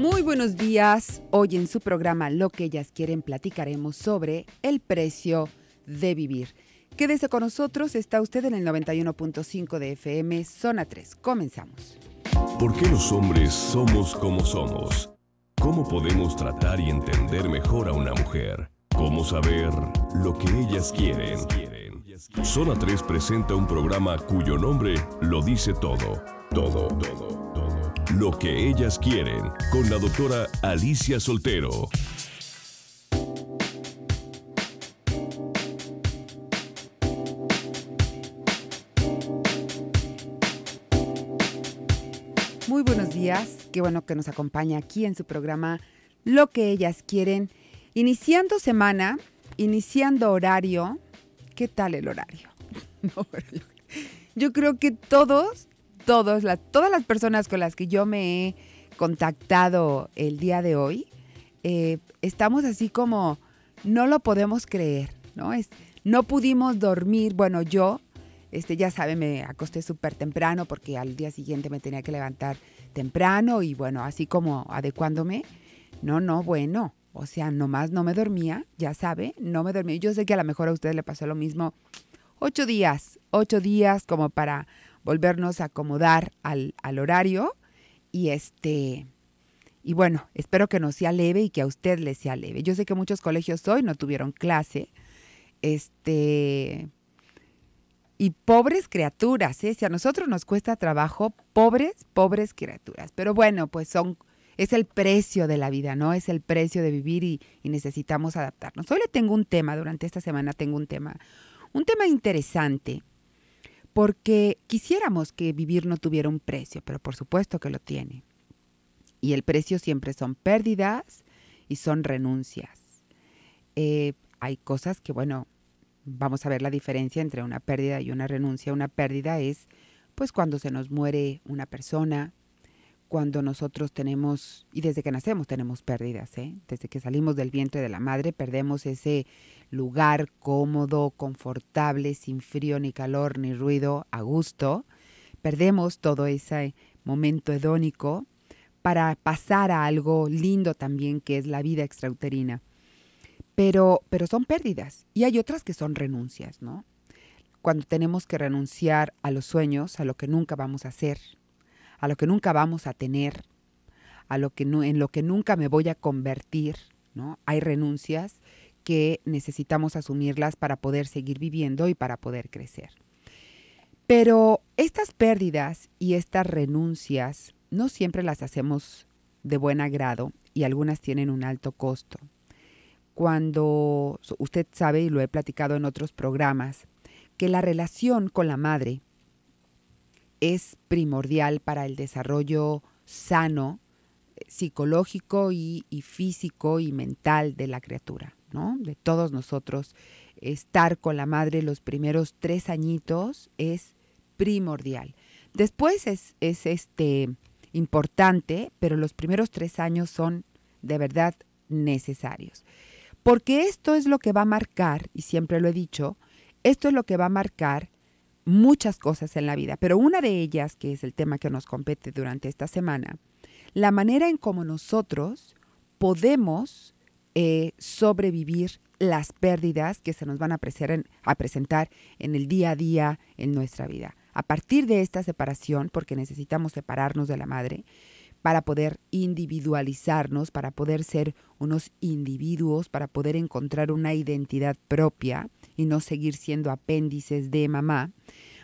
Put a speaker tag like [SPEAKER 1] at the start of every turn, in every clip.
[SPEAKER 1] Muy buenos días. Hoy en su programa Lo que ellas quieren platicaremos sobre el precio de vivir. Quédese con nosotros, está usted en el 91.5 de FM, zona 3. Comenzamos. ¿Por qué los hombres somos como somos? ¿Cómo podemos tratar y entender mejor a una mujer? ¿Cómo saber lo que ellas quieren? Zona 3 presenta un programa cuyo nombre lo dice todo, todo, todo, todo. Lo que ellas quieren con la doctora Alicia Soltero. Muy buenos días, qué bueno que nos acompaña aquí en su programa Lo que ellas quieren. Iniciando semana, iniciando horario, ¿qué tal el horario? yo creo que todos todas las personas con las que yo me he contactado el día de hoy, eh, estamos así como, no lo podemos creer, ¿no? Es, no pudimos dormir, bueno, yo, este, ya sabe me acosté súper temprano porque al día siguiente me tenía que levantar temprano y bueno, así como adecuándome. No, no, bueno, o sea, nomás no me dormía, ya sabe, no me dormía. Yo sé que a lo mejor a ustedes le pasó lo mismo. Ocho días, ocho días como para volvernos a acomodar al, horario y este... Y bueno, espero que no sea leve y que a usted le sea leve. Yo sé que muchos colegios hoy no tuvieron clase. Este. Y pobres criaturas, ¿eh? Si a nosotros nos cuesta trabajo, pobres, pobres criaturas. Pero bueno, pues son. Es el precio de la vida, ¿no? Es el precio de vivir y, y necesitamos adaptarnos. Hoy le tengo un tema, durante esta semana tengo un tema. Un tema interesante porque quisiéramos que vivir no tuviera un precio, pero por supuesto que lo tiene. Y el precio siempre son pérdidas y son renuncias. Eh, hay cosas que, bueno, vamos a ver la diferencia entre una pérdida y una renuncia. Una pérdida es, pues, cuando se nos muere una persona, cuando nosotros tenemos, y desde que nacemos tenemos pérdidas, ¿eh? desde que salimos del vientre de la madre perdemos ese lugar cómodo, confortable, sin frío ni calor ni ruido, a gusto, perdemos todo ese momento hedónico para pasar a algo lindo también que es la vida extrauterina. Pero, pero son pérdidas y hay otras que son renuncias, ¿no? Cuando tenemos que renunciar a los sueños, a lo que nunca vamos a hacer, a lo que nunca vamos a tener, a lo que en lo que nunca me voy a convertir, ¿no? Hay renuncias que necesitamos asumirlas para poder seguir viviendo y para poder crecer. Pero estas pérdidas y estas renuncias no siempre las hacemos de buen agrado y algunas tienen un alto costo. Cuando usted sabe, y lo he platicado en otros programas, que la relación con la madre es primordial para el desarrollo sano, eh, psicológico y, físico y mental de la criatura, ¿no? De todos nosotros. Estar con la madre los primeros tres añitos es primordial. Después es, es este, importante, pero los primeros tres años son de verdad necesarios. Porque esto es lo que va a marcar, y siempre lo he dicho, esto es lo que va a marcar muchas cosas en la vida, pero una de ellas, que es el tema que nos compete durante esta semana, la manera en cómo nosotros podemos eh, sobrevivir las pérdidas que se nos van a presentar en el día a día en nuestra vida. A partir de esta separación, porque necesitamos separarnos de la madre, para poder individualizarnos, para poder ser unos individuos, para poder encontrar una identidad propia y no seguir siendo apéndices de mamá,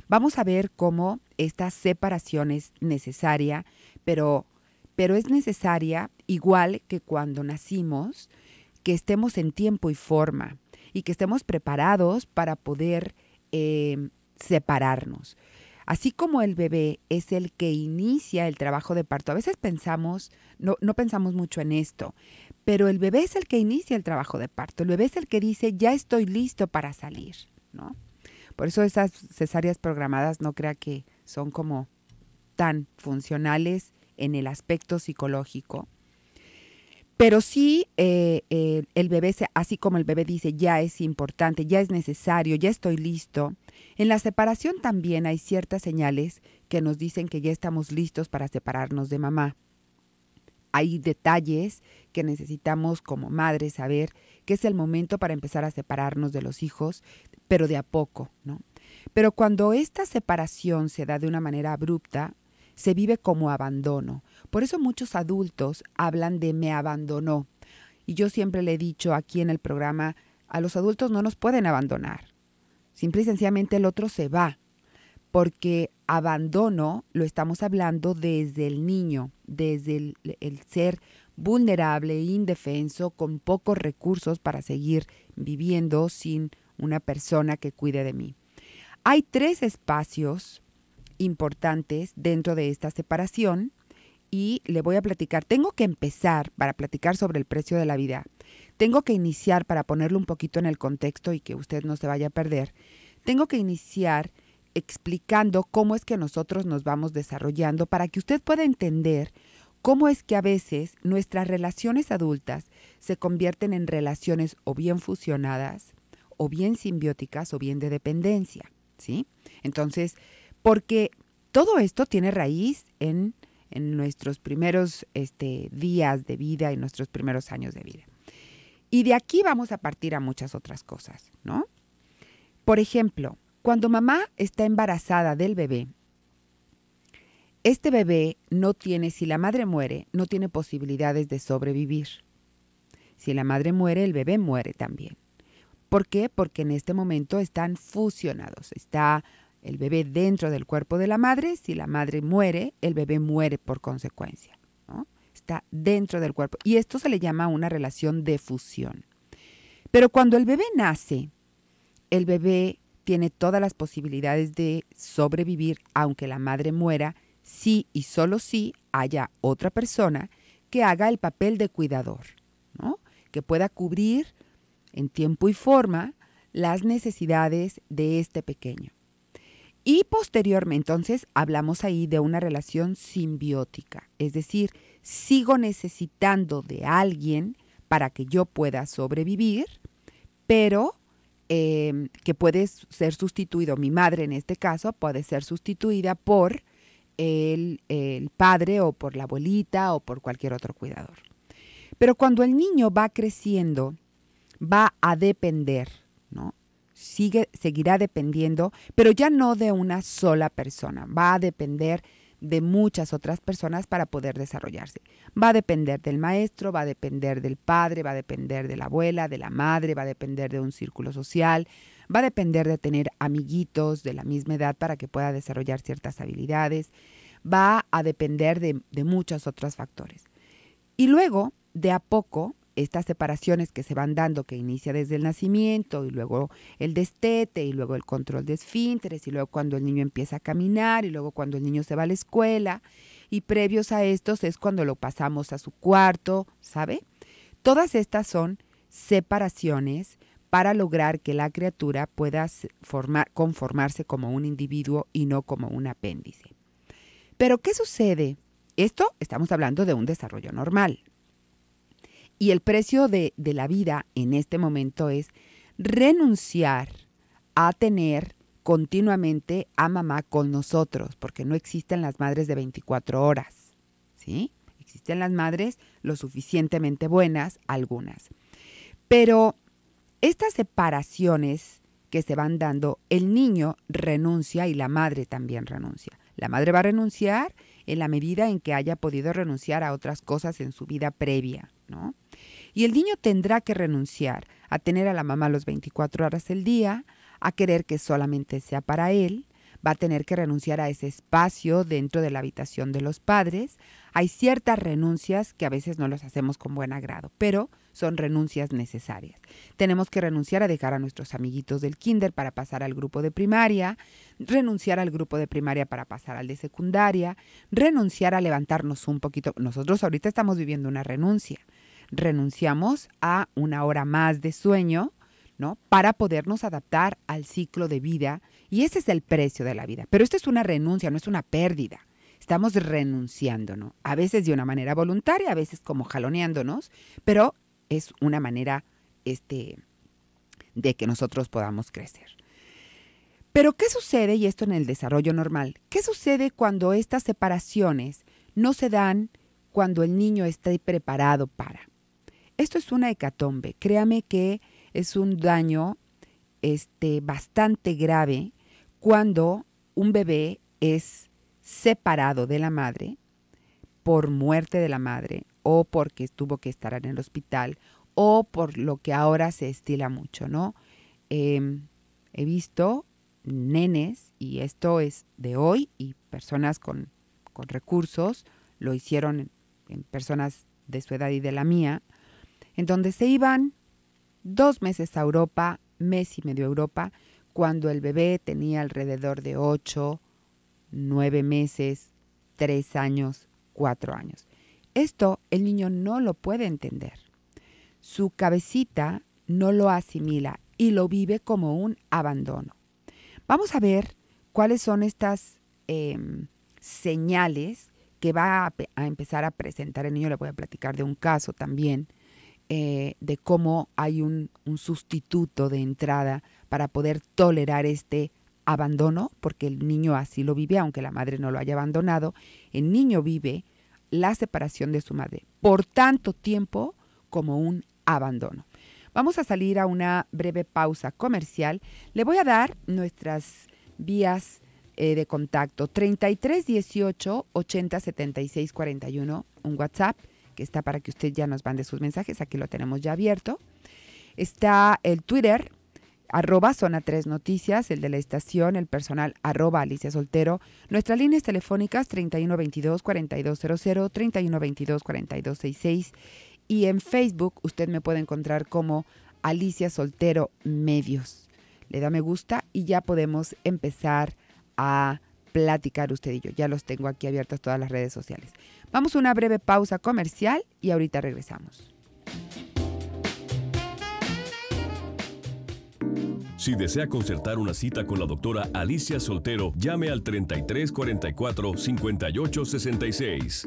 [SPEAKER 1] vamos a ver cómo esta separación es necesaria, pero, pero es necesaria igual que cuando nacimos, que estemos en tiempo y forma y que estemos preparados para poder eh, separarnos. Así como el bebé es el que inicia el trabajo de parto, a veces pensamos, no, pensamos mucho en esto, pero el bebé es el que inicia el trabajo de parto, el bebé es el que dice, ya estoy listo para salir, ¿no? Por eso esas cesáreas programadas no crea que son como tan funcionales en el aspecto psicológico, pero sí, eh, eh, el bebé, se, así como el bebé dice, ya es importante, ya es necesario, ya estoy listo, en la separación también hay ciertas señales que nos dicen que ya estamos listos para separarnos de mamá. Hay detalles que necesitamos como madres saber que es el momento para empezar a separarnos de los hijos, pero de a poco, ¿no? Pero cuando esta separación se da de una manera abrupta, se vive como abandono. Por eso muchos adultos hablan de me abandonó. Y yo siempre le he dicho aquí en el programa, a los adultos no nos pueden abandonar. Simple y sencillamente el otro se va, porque abandono lo estamos hablando desde el niño, desde el, ser vulnerable, indefenso, con pocos recursos para seguir viviendo sin una persona que cuide de mí. Hay tres espacios importantes dentro de esta separación y le voy a platicar. Tengo que empezar para platicar sobre el precio de la vida. Tengo que iniciar para ponerlo un poquito en el contexto y que usted no se vaya a perder. Tengo que iniciar explicando cómo es que nosotros nos vamos desarrollando para que usted pueda entender cómo es que a veces nuestras relaciones adultas se convierten en relaciones o bien fusionadas, o bien simbióticas, o bien de dependencia, ¿sí? Entonces, porque todo esto tiene raíz en, nuestros primeros este, días de vida y nuestros primeros años de vida. Y de aquí vamos a partir a muchas otras cosas, ¿no? Por ejemplo, cuando mamá está embarazada del bebé, este bebé no tiene, si la madre muere, no tiene posibilidades de sobrevivir. Si la madre muere, el bebé muere también. ¿Por qué? Porque en este momento están fusionados, está el bebé dentro del cuerpo de la madre, si la madre muere, el bebé muere por consecuencia. Está dentro del cuerpo. Y esto se le llama una relación de fusión. Pero cuando el bebé nace, el bebé tiene todas las posibilidades de sobrevivir aunque la madre muera, si y solo si haya otra persona que haga el papel de cuidador, que pueda cubrir en tiempo y forma las necesidades de este pequeño. Y posteriormente, entonces, hablamos ahí de una relación simbiótica, es decir, sigo necesitando de alguien para que yo pueda sobrevivir, pero em, que puede ser sustituido, mi madre en este caso, puede ser sustituida por el, el padre o por la abuelita o por cualquier otro cuidador. Pero cuando el niño va creciendo, va a depender, ¿no? sigue, seguirá dependiendo, pero ya no de una sola persona, va a depender de muchas otras personas para poder desarrollarse. Va a depender del maestro, va a depender del padre, va a depender de la abuela, de la madre, va a depender de un círculo social, va a depender de tener amiguitos de la misma edad para que pueda desarrollar ciertas habilidades, va a depender de, de muchos otros factores. Y luego, de a poco, estas separaciones que se van dando, que inicia desde el nacimiento y luego el destete y luego el control de esfínteres y luego cuando el niño empieza a caminar y luego cuando el niño se va a la escuela y previos a estos es cuando lo pasamos a su cuarto, ¿sabe? Todas estas son separaciones para lograr que la criatura pueda formar, conformarse como un individuo y no como un apéndice. Pero ¿qué sucede? Esto estamos hablando de un desarrollo normal, y el precio de, de la vida en este momento es renunciar a tener continuamente a mamá con nosotros, porque no existen las madres de 24 horas, ¿sí? Existen las madres lo suficientemente buenas, algunas. Pero estas separaciones que se van dando, el niño renuncia y la madre también renuncia. La madre va a renunciar en la medida en que haya podido renunciar a otras cosas en su vida previa, ¿no? Y el niño tendrá que renunciar a tener a la mamá los 24 horas del día, a querer que solamente sea para él, va a tener que renunciar a ese espacio dentro de la habitación de los padres. Hay ciertas renuncias que a veces no las hacemos con buen agrado, pero son renuncias necesarias. Tenemos que renunciar a dejar a nuestros amiguitos del kinder para pasar al grupo de primaria, renunciar al grupo de primaria para pasar al de secundaria, renunciar a levantarnos un poquito. Nosotros ahorita estamos viviendo una renuncia renunciamos a una hora más de sueño, ¿no? Para podernos adaptar al ciclo de vida y ese es el precio de la vida. Pero esto es una renuncia, no es una pérdida. Estamos renunciando, ¿no? A veces de una manera voluntaria, a veces como jaloneándonos, pero es una manera este, de que nosotros podamos crecer. Pero ¿qué sucede, y esto en el desarrollo normal, qué sucede cuando estas separaciones no se dan cuando el niño está preparado para? esto es una hecatombe. Créame que es un daño este, bastante grave cuando un bebé es separado de la madre por muerte de la madre o porque tuvo que estar en el hospital o por lo que ahora se estila mucho, ¿no? Em, he visto nenes, y esto es de hoy, y personas con, recursos, lo hicieron en personas de su edad y de la mía, en donde se iban dos meses a Europa, mes y medio a Europa, cuando el bebé tenía alrededor de ocho, nueve meses, tres años, cuatro años. Esto el niño no lo puede entender. Su cabecita no lo asimila y lo vive como un abandono. Vamos a ver cuáles son estas em, señales que va a, empezar a presentar el niño. Le voy a platicar de un caso también eh, de cómo hay un, sustituto de entrada para poder tolerar este abandono, porque el niño así lo vive, aunque la madre no lo haya abandonado, el niño vive la separación de su madre por tanto tiempo como un abandono. Vamos a salir a una breve pausa comercial. Le voy a dar nuestras vías eh, de contacto 33 18 80 76 41, un WhatsApp que está para que usted ya nos mande sus mensajes, aquí lo tenemos ya abierto. Está el Twitter, arroba zona 3 noticias, el de la estación, el personal arroba Alicia Soltero. Nuestras líneas telefónicas 3122-4200, 3122-4266 y en Facebook usted me puede encontrar como Alicia Soltero Medios. Le da me gusta y ya podemos empezar a platicar usted y yo. Ya los tengo aquí abiertas todas las redes sociales. Vamos a una breve pausa comercial y ahorita regresamos. Si desea concertar una cita con la doctora Alicia Soltero, llame al 3344 5866.